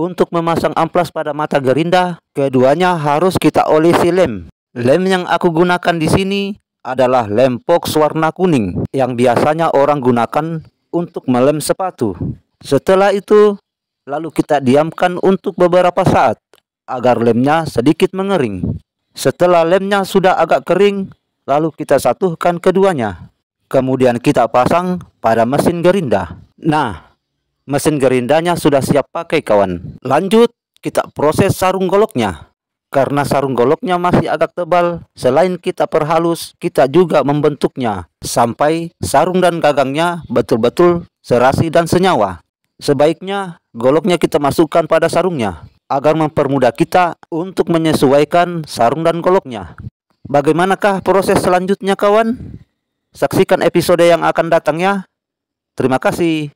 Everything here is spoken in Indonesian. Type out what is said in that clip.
Untuk memasang amplas pada mata gerinda, keduanya harus kita olesi lem. Lem yang aku gunakan di sini adalah lem box warna kuning yang biasanya orang gunakan untuk melem sepatu. Setelah itu, lalu kita diamkan untuk beberapa saat agar lemnya sedikit mengering. Setelah lemnya sudah agak kering, lalu kita satukan keduanya. Kemudian kita pasang pada mesin gerinda. Nah, Mesin gerindanya sudah siap pakai kawan. Lanjut, kita proses sarung goloknya. Karena sarung goloknya masih agak tebal, selain kita perhalus, kita juga membentuknya. Sampai sarung dan gagangnya betul-betul serasi dan senyawa. Sebaiknya goloknya kita masukkan pada sarungnya agar mempermudah kita untuk menyesuaikan sarung dan goloknya. Bagaimanakah proses selanjutnya kawan? Saksikan episode yang akan datang ya. Terima kasih.